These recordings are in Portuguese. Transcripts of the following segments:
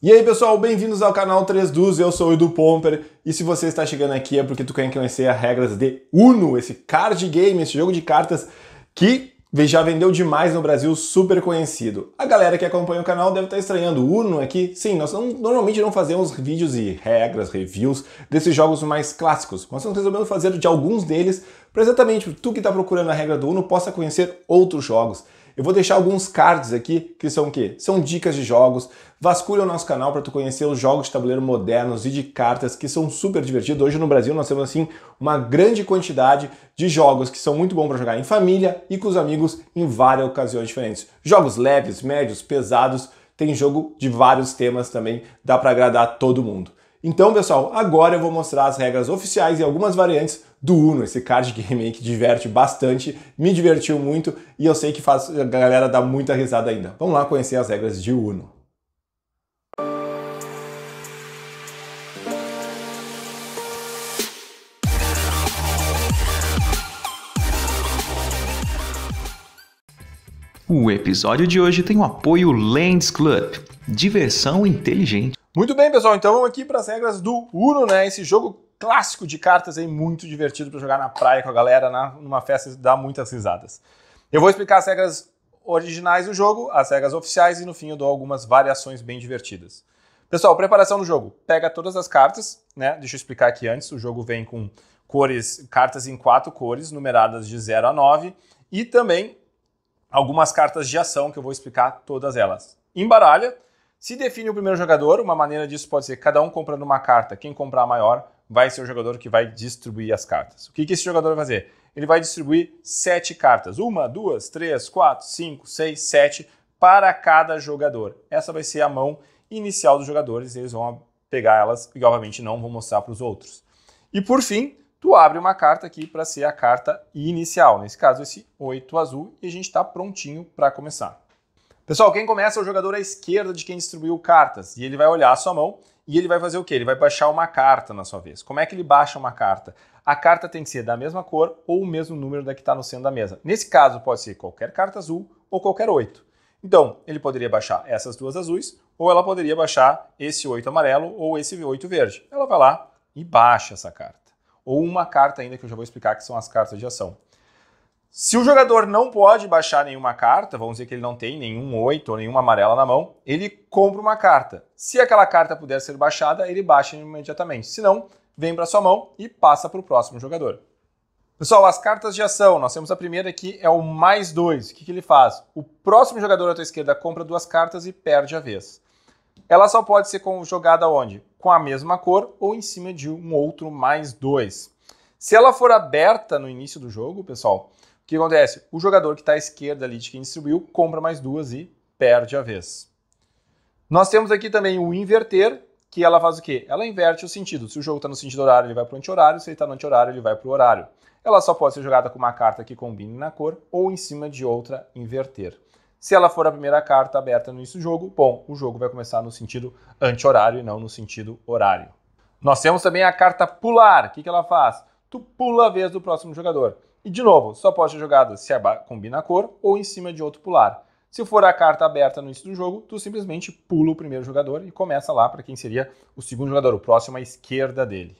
E aí pessoal, bem-vindos ao canal 3 Dus, eu sou o Edu Pomper e se você está chegando aqui é porque tu quer conhecer as regras de Uno, esse card game, esse jogo de cartas que já vendeu demais no Brasil, super conhecido. A galera que acompanha o canal deve estar estranhando, Uno aqui, sim, nós não, normalmente não fazemos vídeos e regras, reviews desses jogos mais clássicos, mas nós resolvemos fazer de alguns deles para exatamente tu que está procurando a regra do Uno possa conhecer outros jogos. Eu vou deixar alguns cards aqui, que são o quê? São dicas de jogos. Vasculha o nosso canal para tu conhecer os jogos de tabuleiro modernos e de cartas que são super divertidos. Hoje no Brasil nós temos assim uma grande quantidade de jogos que são muito bons para jogar em família e com os amigos em várias ocasiões diferentes. Jogos leves, médios, pesados, tem jogo de vários temas também, dá para agradar todo mundo. Então, pessoal, agora eu vou mostrar as regras oficiais e algumas variantes do Uno, esse card game aí que diverte bastante, me divertiu muito e eu sei que faz a galera dar muita risada ainda. Vamos lá conhecer as regras de Uno. O episódio de hoje tem o apoio Lands Club, diversão inteligente. Muito bem, pessoal, então vamos aqui para as regras do Uno, né? Esse jogo clássico de cartas aí, muito divertido para jogar na praia com a galera, na, numa festa, dá muitas risadas. Eu vou explicar as regras originais do jogo, as regras oficiais e no fim eu dou algumas variações bem divertidas. Pessoal, preparação do jogo. Pega todas as cartas, né? Deixa eu explicar aqui antes. O jogo vem com cores, cartas em quatro cores, numeradas de 0 a 9, e também algumas cartas de ação que eu vou explicar todas elas. Embaralha, se define o primeiro jogador, uma maneira disso pode ser cada um comprando uma carta. Quem comprar a maior vai ser o jogador que vai distribuir as cartas. O que, que esse jogador vai fazer? Ele vai distribuir sete cartas. Uma, duas, três, quatro, cinco, seis, sete para cada jogador. Essa vai ser a mão inicial dos jogadores. Eles vão pegar elas e, obviamente, não vão mostrar para os outros. E por fim, tu abre uma carta aqui para ser a carta inicial. Nesse caso, esse oito azul. E a gente está prontinho para começar. Pessoal, quem começa é o jogador à esquerda de quem distribuiu cartas. E ele vai olhar a sua mão e ele vai fazer o quê? Ele vai baixar uma carta na sua vez. Como é que ele baixa uma carta? A carta tem que ser da mesma cor ou o mesmo número da que está no centro da mesa. Nesse caso, pode ser qualquer carta azul ou qualquer oito. Então, ele poderia baixar essas duas azuis, ou ela poderia baixar esse oito amarelo ou esse oito verde. Ela vai lá e baixa essa carta. Ou uma carta ainda que eu já vou explicar que são as cartas de ação. Se o jogador não pode baixar nenhuma carta, vamos dizer que ele não tem nenhum 8 ou nenhuma amarela na mão, ele compra uma carta. Se aquela carta puder ser baixada, ele baixa imediatamente. Se não, vem para sua mão e passa para o próximo jogador. Pessoal, as cartas de ação, nós temos a primeira aqui, é o mais dois. O que, que ele faz? O próximo jogador à tua esquerda compra duas cartas e perde a vez. Ela só pode ser jogada onde? Com a mesma cor ou em cima de um outro mais dois. Se ela for aberta no início do jogo, pessoal, que acontece? O jogador que está à esquerda ali de quem distribuiu compra mais duas e perde a vez. Nós temos aqui também o inverter, que ela faz o quê? Ela inverte o sentido. Se o jogo está no sentido horário, ele vai para o anti-horário. Se ele está no anti-horário, ele vai para o horário. Ela só pode ser jogada com uma carta que combine na cor ou em cima de outra inverter. Se ela for a primeira carta aberta no início do jogo, bom, o jogo vai começar no sentido anti-horário e não no sentido horário. Nós temos também a carta pular. O que, que ela faz? Tu pula a vez do próximo jogador. E de novo, só pode ser jogada se a combina a cor ou em cima de outro pular. Se for a carta aberta no início do jogo, tu simplesmente pula o primeiro jogador e começa lá para quem seria o segundo jogador, o próximo à esquerda dele.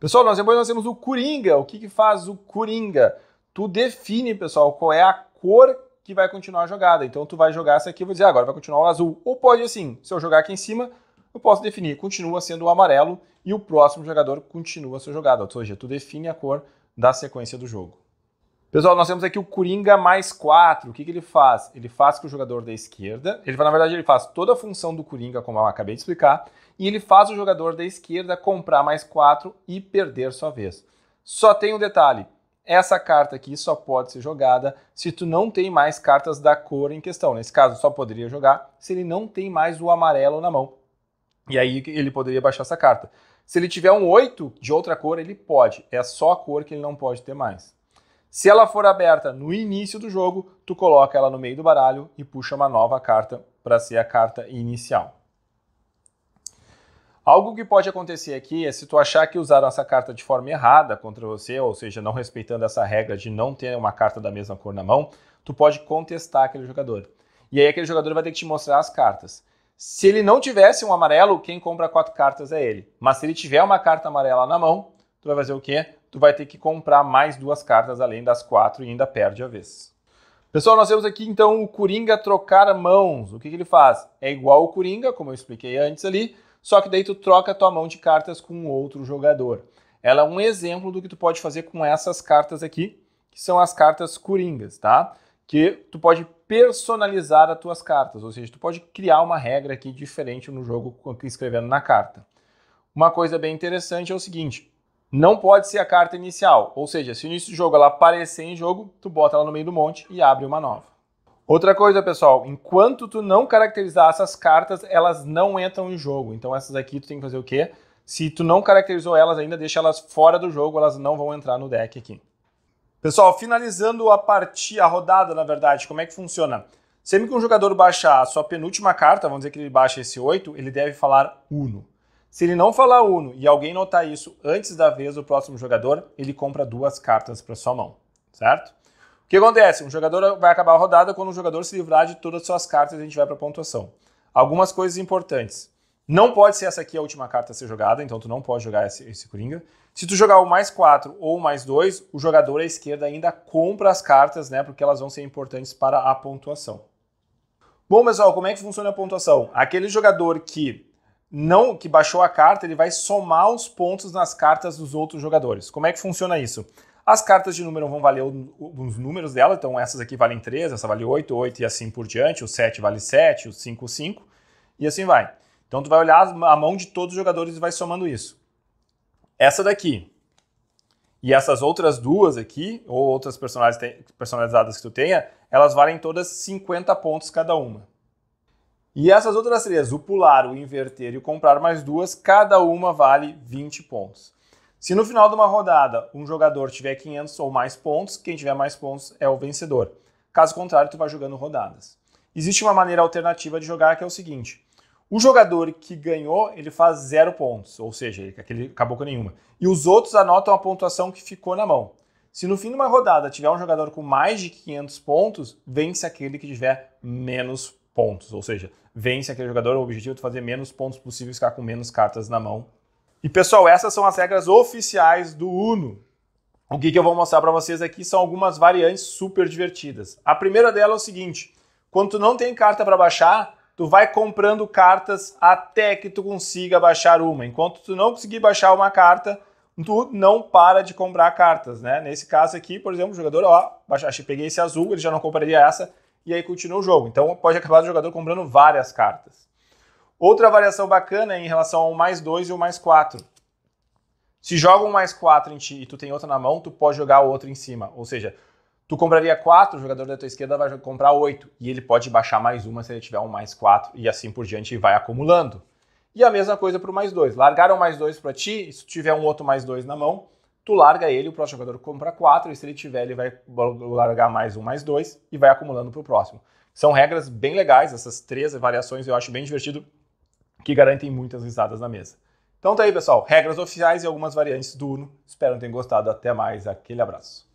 Pessoal, nós depois nós temos o Coringa. O que, que faz o Coringa? Tu define, pessoal, qual é a cor que vai continuar a jogada. Então tu vai jogar essa aqui, vou dizer, ah, agora vai continuar o azul. Ou pode assim, se eu jogar aqui em cima, eu posso definir, continua sendo o amarelo e o próximo jogador continua a sua jogada. Ou seja, tu define a cor da sequência do jogo. Pessoal, nós temos aqui o Coringa mais 4. O que, que ele faz? Ele faz com o jogador da esquerda. Ele, na verdade, ele faz toda a função do Coringa, como eu acabei de explicar, e ele faz o jogador da esquerda comprar mais 4 e perder sua vez. Só tem um detalhe: essa carta aqui só pode ser jogada se tu não tem mais cartas da cor em questão. Nesse caso, só poderia jogar se ele não tem mais o amarelo na mão. E aí ele poderia baixar essa carta. Se ele tiver um 8 de outra cor, ele pode. É só a cor que ele não pode ter mais. Se ela for aberta no início do jogo, tu coloca ela no meio do baralho e puxa uma nova carta para ser a carta inicial. Algo que pode acontecer aqui é se tu achar que usaram essa carta de forma errada contra você, ou seja, não respeitando essa regra de não ter uma carta da mesma cor na mão, tu pode contestar aquele jogador. E aí aquele jogador vai ter que te mostrar as cartas. Se ele não tivesse um amarelo, quem compra quatro cartas é ele. Mas se ele tiver uma carta amarela na mão, tu vai fazer o quê? Tu vai ter que comprar mais duas cartas além das quatro e ainda perde a vez. Pessoal, nós temos aqui então o Coringa trocar mãos. O que, que ele faz? É igual o Coringa, como eu expliquei antes ali, só que daí tu troca a tua mão de cartas com outro jogador. Ela é um exemplo do que tu pode fazer com essas cartas aqui, que são as cartas Coringas, tá? que tu pode personalizar as tuas cartas, ou seja, tu pode criar uma regra aqui diferente no jogo escrevendo na carta. Uma coisa bem interessante é o seguinte, não pode ser a carta inicial, ou seja, se no início do jogo ela aparecer em jogo, tu bota ela no meio do monte e abre uma nova. Outra coisa, pessoal, enquanto tu não caracterizar essas cartas, elas não entram em jogo. Então essas aqui tu tem que fazer o quê? Se tu não caracterizou elas ainda, deixa elas fora do jogo, elas não vão entrar no deck aqui. Pessoal, finalizando a partida, a rodada, na verdade, como é que funciona? Sempre que um jogador baixar a sua penúltima carta, vamos dizer que ele baixa esse 8, ele deve falar Uno. Se ele não falar Uno e alguém notar isso antes da vez do próximo jogador, ele compra duas cartas para sua mão, certo? O que acontece? Um jogador vai acabar a rodada quando o jogador se livrar de todas as suas cartas e a gente vai para a pontuação. Algumas coisas importantes. Não pode ser essa aqui a última carta a ser jogada, então tu não pode jogar esse, esse Coringa. Se tu jogar o mais 4 ou o mais 2, o jogador à esquerda ainda compra as cartas, né? Porque elas vão ser importantes para a pontuação. Bom, pessoal, como é que funciona a pontuação? Aquele jogador que não que baixou a carta, ele vai somar os pontos nas cartas dos outros jogadores. Como é que funciona isso? As cartas de número vão valer os números dela, então essas aqui valem 3, essa vale 8, 8 e assim por diante, o 7 vale 7, o 5, 5 e assim vai. Então tu vai olhar a mão de todos os jogadores e vai somando isso. Essa daqui e essas outras duas aqui, ou outras personalizadas que tu tenha, elas valem todas 50 pontos cada uma. E essas outras três, o pular, o inverter e o comprar mais duas, cada uma vale 20 pontos. Se no final de uma rodada um jogador tiver 500 ou mais pontos, quem tiver mais pontos é o vencedor. Caso contrário, tu vai jogando rodadas. Existe uma maneira alternativa de jogar que é o seguinte: o jogador que ganhou, ele faz zero pontos, ou seja, aquele acabou com nenhuma. E os outros anotam a pontuação que ficou na mão. Se no fim de uma rodada tiver um jogador com mais de 500 pontos, vence aquele que tiver menos pontos, ou seja, vence aquele jogador. O objetivo é fazer menos pontos possíveis, ficar com menos cartas na mão. E pessoal, essas são as regras oficiais do Uno. O que, que eu vou mostrar para vocês aqui são algumas variantes super divertidas. A primeira dela é o seguinte: quando tu não tem carta para baixar, tu vai comprando cartas até que tu consiga baixar uma. Enquanto tu não conseguir baixar uma carta, tu não para de comprar cartas, né? Nesse caso aqui, por exemplo, o jogador, ó, baixei, peguei esse azul, ele já não compraria essa, e aí continua o jogo. Então pode acabar o jogador comprando várias cartas. Outra variação bacana é em relação ao mais dois e o mais quatro. Se joga um mais quatro, em ti e tu tem outra na mão, tu pode jogar outra em cima. Ou seja, Tu compraria quatro, o jogador da tua esquerda vai comprar oito. E ele pode baixar mais uma se ele tiver um mais quatro, e assim por diante, e vai acumulando. E a mesma coisa para o mais dois. Largaram mais dois para ti, se tiver um outro mais dois na mão, tu larga ele, o próximo jogador compra quatro, e se ele tiver, ele vai largar mais um, mais dois, e vai acumulando para o próximo. São regras bem legais, essas três variações eu acho bem divertido, que garantem muitas risadas na mesa. Então tá aí, pessoal. Regras oficiais e algumas variantes do Uno. Espero que tenham gostado. Até mais. Aquele abraço.